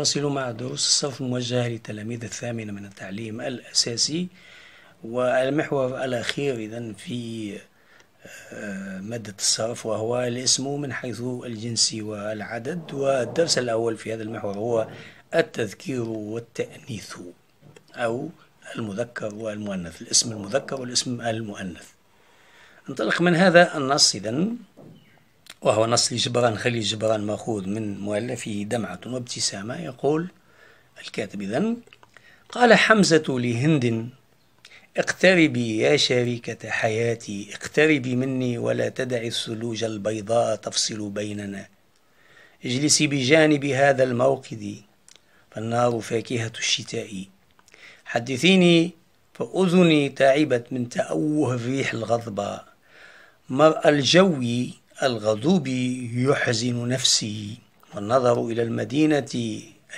نواصل مع دروس الصف الموجهة لتلاميذ الثامنة من التعليم الأساسي والمحور الأخير إذا في آه، مادة الصرف وهو الاسم من حيث الجنس والعدد والدرس الأول في هذا المحور هو التذكير والتأنيث أو المذكر والمؤنث الاسم المذكر والاسم المؤنث انطلق من هذا النص إذا وهو نص لجبران خليل جبران مأخوذ من مؤلفه دمعة وابتسامة يقول الكاتب إذن قال حمزة لهند اقتربي يا شريكة حياتي اقتربي مني ولا تدعي الثلوج البيضاء تفصل بيننا اجلسي بجانب هذا الموقد فالنار فاكهة الشتاء حدثيني فأذني تعبت من تأوه الريح الغضبة مرأى الجو الغضوب يحزن نفسي والنظر إلى المدينة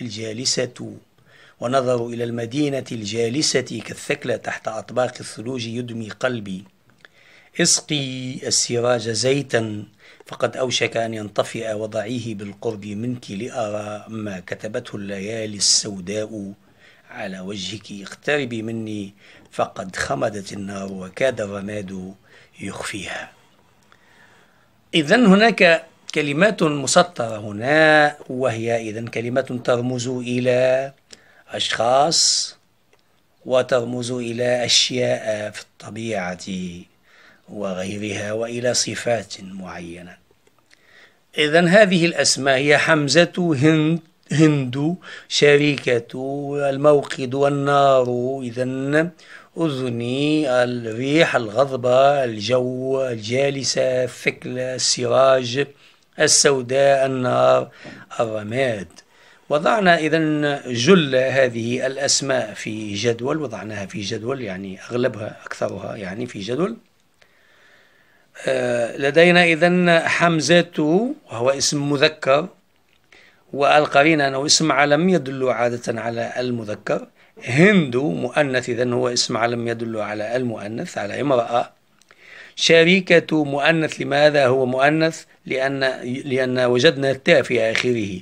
الجالسة ونظر إلى المدينة الجالسة كالثكلى تحت أطباق الثلوج يدمي قلبي اسقي السراج زيتا فقد أوشك أن ينطفئ وضعيه بالقرب منك لأرى ما كتبته الليالي السوداء على وجهك اقتربي مني فقد خمدت النار وكاد الرماد يخفيها إذا هناك كلمات مسطرة هنا وهي إذا كلمات ترمز إلى أشخاص وترمز إلى أشياء في الطبيعة وغيرها وإلى صفات معينة إذا هذه الأسماء هي حمزة هند هند شركة الموقد والنار إذا أذني الريح الغضبة الجو الجالسة الثكلة السراج السوداء النار الرماد وضعنا إذا جل هذه الأسماء في جدول وضعناها في جدول يعني أغلبها أكثرها يعني في جدول آه، لدينا إذا حمزة وهو اسم مذكر والقرين أنه اسم علم يدل عادة على المذكر هند مؤنث إذا هو اسم علم يدل على المؤنث على امرأة شريكة مؤنث لماذا هو مؤنث لأن, لأن وجدنا التاء في آخره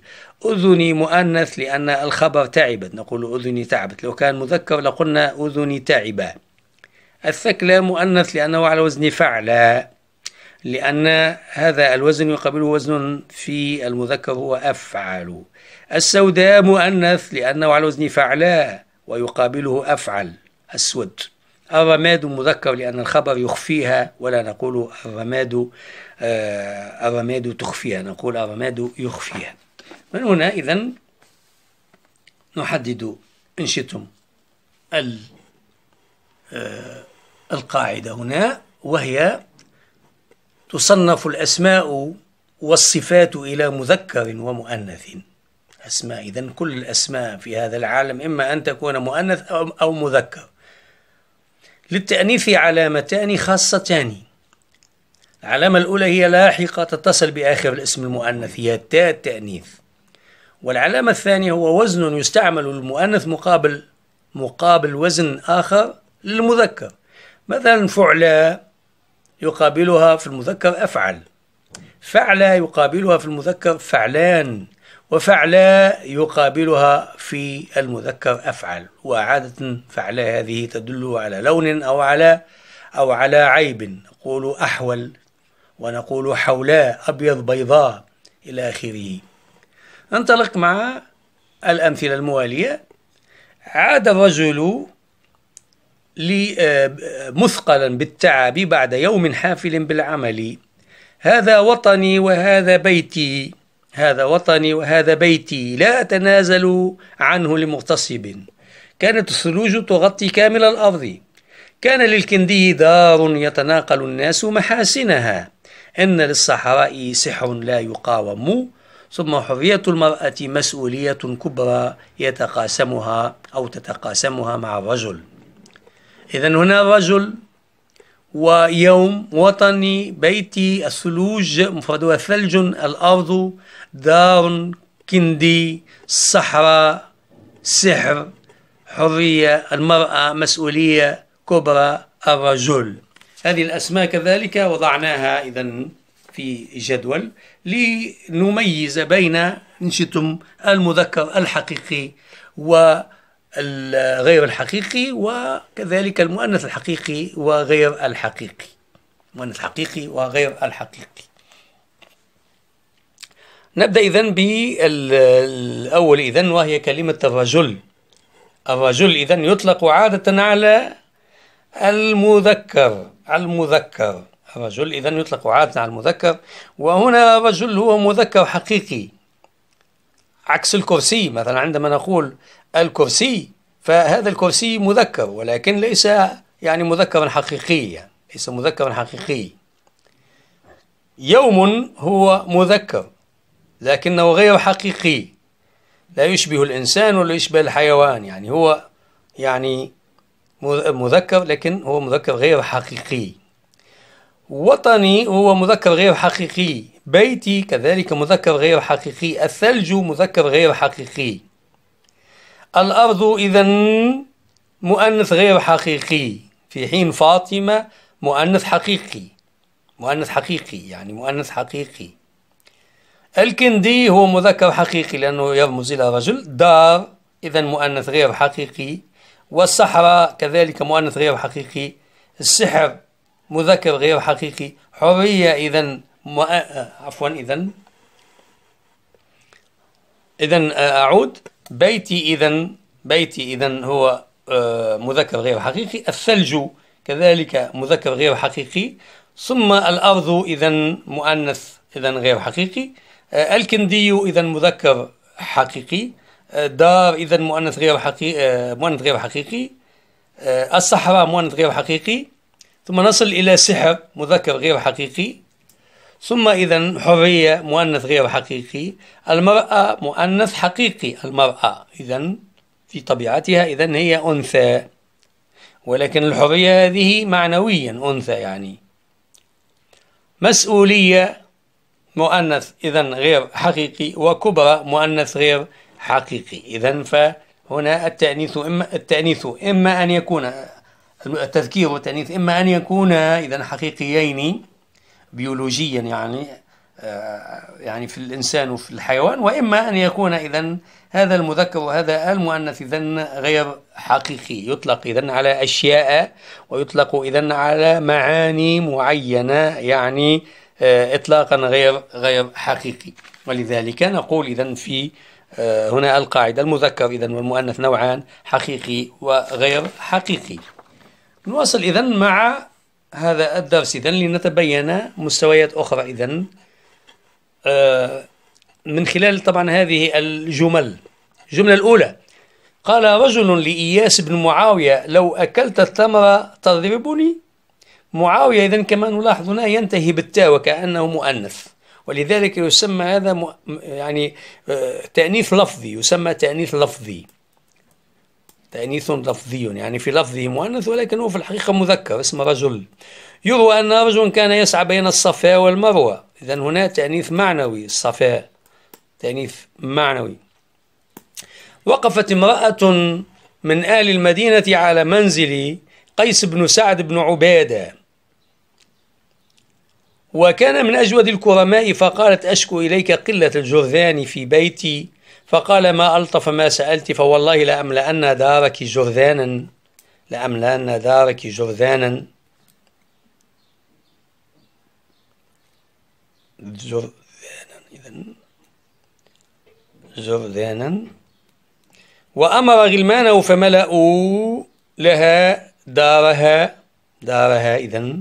أذني مؤنث لأن الخبر تعبت نقول أذني تعبت لو كان مذكر لقلنا أذني تعبة الثكلى مؤنث لأنه على وزن فعلى لأن هذا الوزن يقابله وزن في المذكر هو أفعل السوداء مؤنث لأنه على وزن فعلاء ويقابله أفعل أسود الرماد مذكر لأن الخبر يخفيها ولا نقول الرماد آه، الرماد تخفيها نقول الرماد يخفيها من هنا إذا نحدد إن شئتم آه، القاعدة هنا وهي تصنف الأسماء والصفات إلى مذكر ومؤنث أسماء إذا كل الأسماء في هذا العالم إما أن تكون مؤنث أو مذكر للتأنيث علامتان خاصتان العلامة الأولى هي لاحقة تتصل بآخر الاسم المؤنث هي التاء التأنيث والعلامة الثانية هو وزن يستعمل المؤنث مقابل مقابل وزن آخر للمذكر مثلا فعلى يقابلها في المذكر أفعل فعلى يقابلها في المذكر فعلان وفعلى يقابلها في المذكر أفعل وعادة فعلى هذه تدل على لون أو على أو على عيب نقول أحول ونقول حولاء أبيض بيضاء إلى آخره ننطلق مع الأمثلة الموالية عاد الرجل مثقلا بالتعب بعد يوم حافل بالعمل هذا وطني وهذا بيتي هذا وطني وهذا بيتي لا أتنازل عنه لمغتصب كانت الثلوج تغطي كامل الأرض كان للكندي دار يتناقل الناس محاسنها إن للصحراء سحر لا يقاوم ثم حرية المرأة مسؤولية كبرى يتقاسمها أو تتقاسمها مع الرجل إذا هنا الرجل ويوم وطني بيتي الثلوج مفردها ثلج الأرض دار كندي صحراء سحر حرية المرأة مسؤولية كبرى الرجل هذه الأسماء كذلك وضعناها إذا في جدول لنميز بين إن شئتم المذكر الحقيقي و الغير الحقيقي وكذلك المؤنث الحقيقي وغير الحقيقي المؤنث الحقيقي وغير الحقيقي نبدأ إذن بالأول إذن وهي كلمة الرجل الرجل إذن يطلق عادة على المذكر المذكر الرجل إذن يطلق عادة على المذكر وهنا رجل هو مذكر حقيقي عكس الكرسي مثلا عندما نقول الكرسي فهذا الكرسي مذكر ولكن ليس يعني مذكرا حقيقيا ليس مذكرا حقيقي يوم هو مذكر لكنه غير حقيقي لا يشبه الإنسان ولا يشبه الحيوان يعني هو يعني مذكر لكن هو مذكر غير حقيقي وطني هو مذكر غير حقيقي بيتي كذلك مذكر غير حقيقي الثلج مذكر غير حقيقي الأرض إذا مؤنث غير حقيقي في حين فاطمة مؤنث حقيقي مؤنث حقيقي يعني مؤنث حقيقي الكندي هو مذكر حقيقي لأنه يرمز إلى رجل دار إذا مؤنث غير حقيقي والصحراء كذلك مؤنث غير حقيقي السحر مذكر غير حقيقي حرية إذا آه، عفوا إذا إذا آه، أعود بيتي إذا بيتي إذا هو آه، مذكر غير حقيقي الثلج كذلك مذكر غير حقيقي ثم الأرض إذا مؤنث إذا غير حقيقي الكندي إذا مذكر حقيقي دار إذا مؤنث غير حقيقي مؤنث غير حقيقي الصحراء مؤنث غير حقيقي ثم نصل إلى سحر مذكر غير حقيقي ثم إذا حرية مؤنث غير حقيقي المرأة مؤنث حقيقي المرأة إذا في طبيعتها إذا هي أنثى ولكن الحرية هذه معنويا أنثى يعني مسؤولية مؤنث إذا غير حقيقي وكبرى مؤنث غير حقيقي إذا فهنا التأنيث إما التأنيث إما أن يكون التذكير والتأنيث إما أن يكون إذا حقيقيين بيولوجيا يعني آه، يعني في الإنسان وفي الحيوان وإما أن يكون إذا هذا المذكر وهذا المؤنث إذا غير حقيقي يطلق إذا على أشياء ويطلق إذا على معاني معينة يعني آه، إطلاقا غير غير حقيقي ولذلك نقول إذا في آه، هنا القاعدة المذكر إذا والمؤنث نوعان حقيقي وغير حقيقي نواصل إذا مع هذا الدرس إذن لنتبين مستويات أخرى إذن آه، من خلال طبعا هذه الجمل الجملة الأولى قال رجل لإياس بن معاوية لو أكلت التمر تضربني معاوية إذن كما نلاحظ هنا ينتهي بالتاء وكأنه مؤنث ولذلك يسمى هذا يعني آه، تأنيث لفظي يسمى تأنيث لفظي تأنيث يعني لفظي يعني في لفظه مؤنث ولكن هو في الحقيقة مذكر اسم رجل يروى أن رجلا كان يسعى بين الصفا والمروة إذا هنا تأنيث معنوي الصفاء تأنيث معنوي وقفت امرأة من أهل المدينة على منزل قيس بن سعد بن عبادة وكان من أجود الكرماء فقالت أشكو إليك قلة الجرذان في بيتي فقال ما ألطف ما سألت فوالله لأملأن دارك جرذانا لأملأن دارك جرذانا جرذانا إذا جرذانا وأمر غلمانه فملأوا لها دارها دارها إذا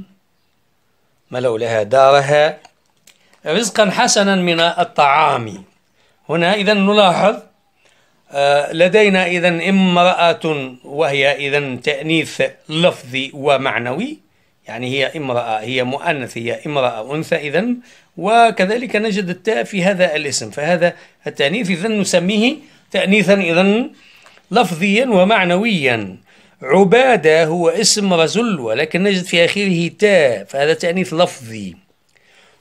ملأوا لها دارها رزقا حسنا من الطعام هنا إذا نلاحظ آه، لدينا إذا امرأة وهي إذا تأنيث لفظي ومعنوي يعني هي امرأة هي مؤنث هي امرأة أنثى إذا وكذلك نجد التاء في هذا الاسم فهذا التأنيث إذا نسميه تأنيثا إذا لفظيا ومعنويا عبادة هو اسم رجل ولكن نجد في آخره تاء فهذا تأنيث لفظي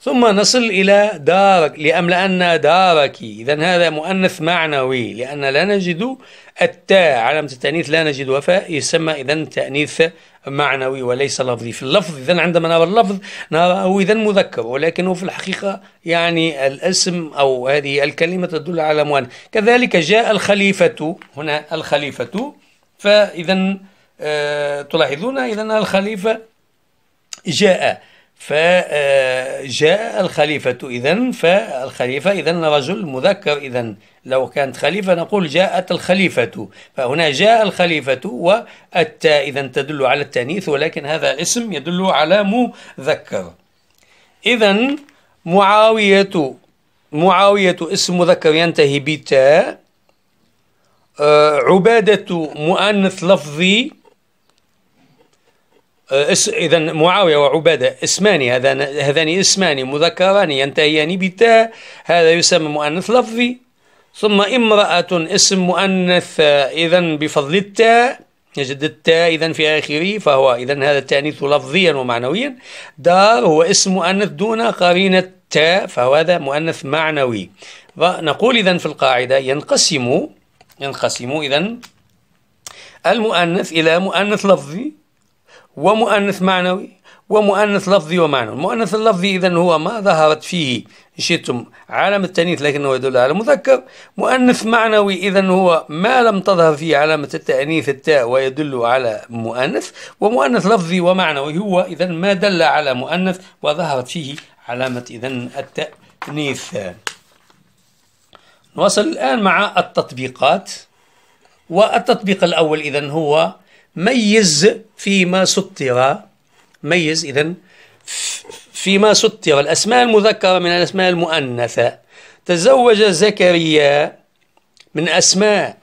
ثم نصل إلى دارك لأملأن دارك إذا هذا مؤنث معنوي لأن لا نجد التاء علامة التأنيث لا نجد وفاء يسمى إذا تأنيث معنوي وليس لفظي في اللفظ إذا عندما نرى اللفظ نراه إذا مذكر ولكنه في الحقيقة يعني الاسم أو هذه الكلمة تدل على مؤن كذلك جاء الخليفة هنا الخليفة فإذا آه، تلاحظون إذا الخليفة جاء فجاء الخليفة إذا فالخليفة إذا رجل مذكر إذا لو كانت خليفة نقول جاءت الخليفة فهنا جاء الخليفة والتاء إذا تدل على التانيث ولكن هذا الاسم يدل على مذكر إذا معاوية معاوية اسم مذكر ينتهي بتاء آه، عبادة مؤنث لفظي آه، إذا معاوية وعبادة اسمان هذان هذان اسمان مذكران ينتهيان بتاء هذا يسمى مؤنث لفظي ثم امرأة اسم مؤنث إذا بفضل التاء يجد التاء إذا في آخره فهو إذا هذا التأنيث لفظيا ومعنويا دار هو اسم مؤنث دون قرينة تاء فهو هذا مؤنث معنوي ونقول إذا في القاعدة ينقسم ينقسم إذا المؤنث إلى مؤنث لفظي ومؤنث معنوي ومؤنث لفظي ومعنوي المؤنث اللفظي إذا هو ما ظهرت فيه شئتم علامة التأنيث لكنه يدل على مذكر مؤنث معنوي إذا هو ما لم تظهر فيه علامة التأنيث التاء ويدل على مؤنث ومؤنث لفظي ومعنوي هو إذا ما دل على مؤنث وظهرت فيه علامة إذا التأنيث نواصل الآن مع التطبيقات والتطبيق الأول إذا هو ميز فيما ستر ميز إذا فيما ستر الأسماء المذكرة من الأسماء المؤنثة تزوج زكريا من أسماء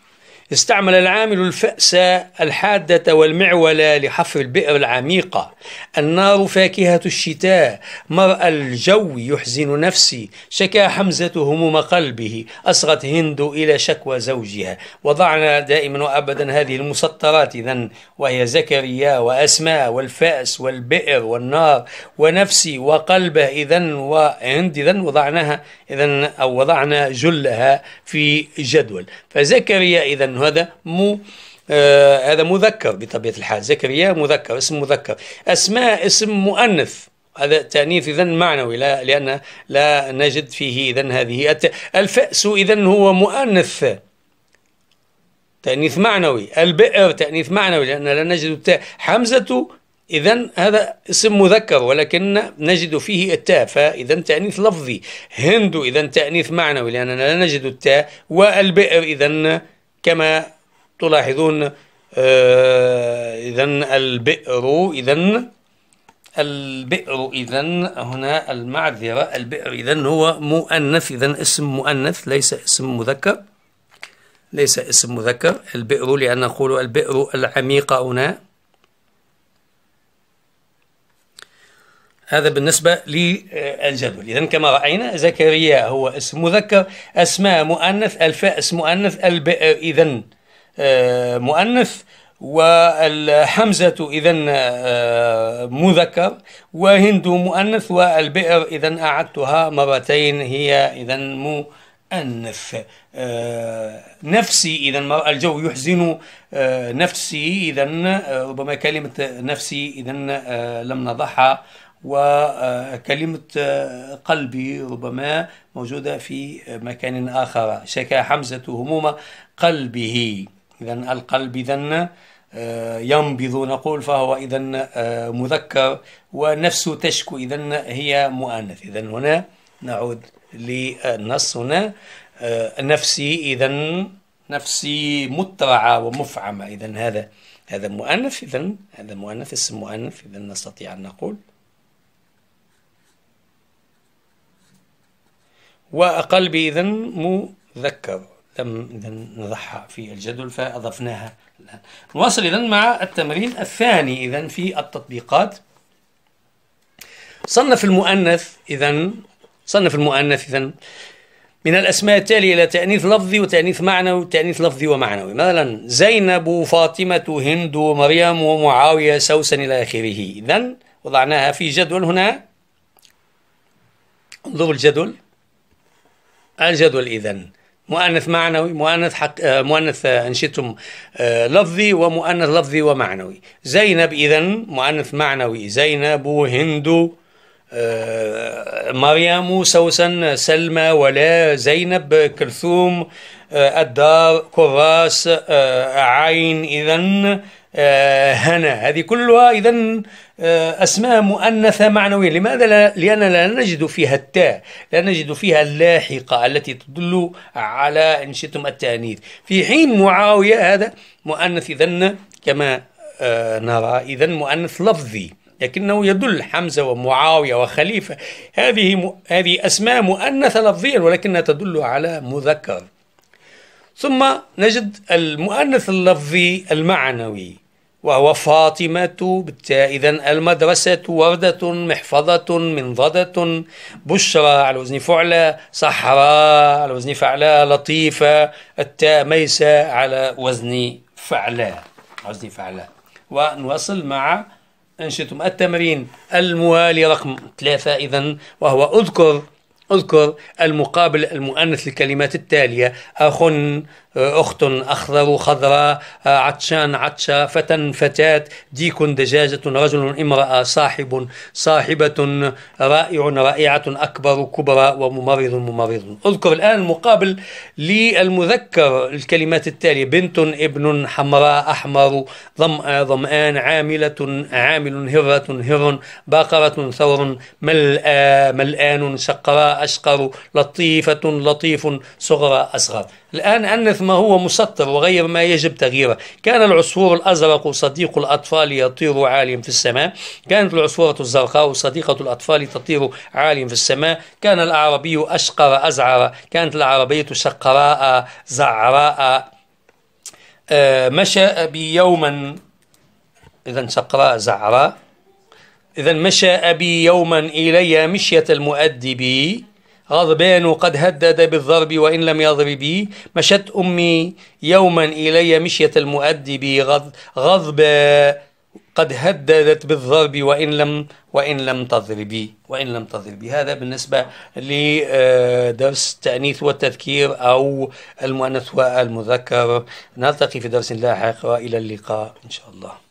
استعمل العامل الفأس الحادة والمعول لحفر البئر العميقة النار فاكهة الشتاء مرأى الجو يحزن نفسي شكا حمزة هموم قلبه أصغت هند إلى شكوى زوجها وضعنا دائما وأبدا هذه المسطرات إذا وهي زكريا وأسماء والفأس والبئر والنار ونفسي وقلبه إذا وهند إذا وضعناها إذا أو وضعنا جلها في جدول فزكريا إذا لانه هذا مو آه هذا مذكر بطبيعه الحال زكريا مذكر اسم مذكر اسماء اسم مؤنث هذا تأنيث إذا معنوي لا لأن لا نجد فيه إذا هذه الفأس إذا هو مؤنث تأنيث معنوي البئر تأنيث معنوي لأن لا نجد التاء حمزة إذا هذا اسم مذكر ولكن نجد فيه التاء فإذا تأنيث لفظي هند إذا تأنيث معنوي لأننا لا نجد التاء والبئر إذا كما تلاحظون آه، إذا البئر إذا البئر إذا هنا المعذرة البئر إذا هو مؤنث إذا اسم مؤنث ليس اسم مذكر ليس اسم مذكر البئر لأن نقول البئر العميقة هنا هذا بالنسبة للجدول إذا كما رأينا زكريا هو اسم مذكر أسماء مؤنث الفاء اسم مؤنث الباء إذا آه، مؤنث والحمزة إذا آه، مذكر وهند مؤنث والبئر إذا أعدتها مرتين هي إذا مؤنث آه، نفسي إذا الجو يحزن نفسي إذا ربما كلمة نفسي إذا لم نضعها وكلمة آه، قلبي ربما موجودة في آه، مكان آخر شكا حمزة هموم قلبه إذا القلب إذا آه، ينبض نقول فهو إذا مذكر ونفس تشكو إذا هي مؤنث إذا هنا نعود للنص هنا نفسي إذا نفسي مترعة ومفعمة إذا هذا هذا مؤنث إذا هذا مؤنث اسم مؤنث إذا نستطيع أن نقول وأقل بإذا مذكر لم إذا نضعها في الجدول فأضفناها الآن نواصل إذا مع التمرين الثاني إذا في التطبيقات صنف المؤنث إذا صنف المؤنث إذا من الأسماء التالية إلى تأنيث لفظي وتأنيث معنوي وتأنيث لفظي ومعنوي مثلا زينب فاطمة هند مريم ومعاوية سوسن إلى آخره إذا وضعناها في جدول هنا انظروا الجدول الجدول إذا مؤنث معنوي مؤنث حق آه، مؤنث آه، انشئتم آه، لفظي ومؤنث لفظي ومعنوي زينب اذا مؤنث معنوي زينب هند مريم سوسن سلمى ولا زينب كلثوم الدار كراس عين اذا هنا هذه كلها اذا آه، أسماء مؤنثة معنوية لماذا؟ لا لأننا لا نجد فيها التاء لا نجد فيها اللاحقة التي تدل على إن شئتم التأنيث في حين معاوية هذا مؤنث إذن كما آه، نرى إذن مؤنث لفظي لكنه يدل حمزة ومعاوية وخليفة هذه م... هذه أسماء مؤنثة لفظيا ولكنها تدل على مذكر ثم نجد المؤنث اللفظي المعنوي وهو فاطمة بالتاء إذا المدرسة وردة محفظة منضدة بشرى على وزن فعلى صحراء على وزن فعلة لطيفة التاء ميسى على وزن فعلة وزن فعلة ونواصل مع أنشتم التمرين الموالي رقم ثلاثة إذا وهو أذكر اذكر المقابل المؤنث للكلمات التالية أخ أخت أخضر خضراء عطشان عطشة فتى فتاة ديك دجاجة رجل امرأة صاحب صاحبة رائع رائعة أكبر كبرى وممرض ممرض أذكر الآن المقابل للمذكر الكلمات التالية بنت ابن حمراء أحمر ظمأ ظمآن عاملة عامل هرة هر باقرة ثور ملآ ملآن شقراء أشقر لطيفة لطيف صغرى أصغر الآن أنث ما هو مسطر وغير ما يجب تغييره كان العصفور الأزرق صديق الأطفال يطير عاليا في السماء كانت العصفورة الزرقاء صديقة الأطفال تطير عاليا في السماء كان الأعربي أشقر أزعر كانت العربية شقراء زعراء آه، مشى أبي يوما إذا شقراء زعراء إذا مشى أبي يوما إلي مشية المؤدب غضبان وقد هدد بالضرب وإن لم يضرب بي مشت أمي يوما إلي مشية المؤدب غضبا قد هددت بالضرب وإن لم وإن لم تضربي وإن لم تضربي هذا بالنسبة لدرس التأنيث والتذكير أو المؤنث والمذكر نلتقي في درس لاحق وإلى اللقاء إن شاء الله